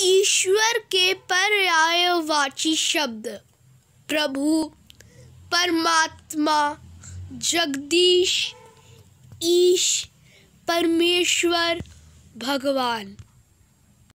ईश्वर के पर्यायवाची शब्द प्रभु परमात्मा जगदीश ईश परमेश्वर भगवान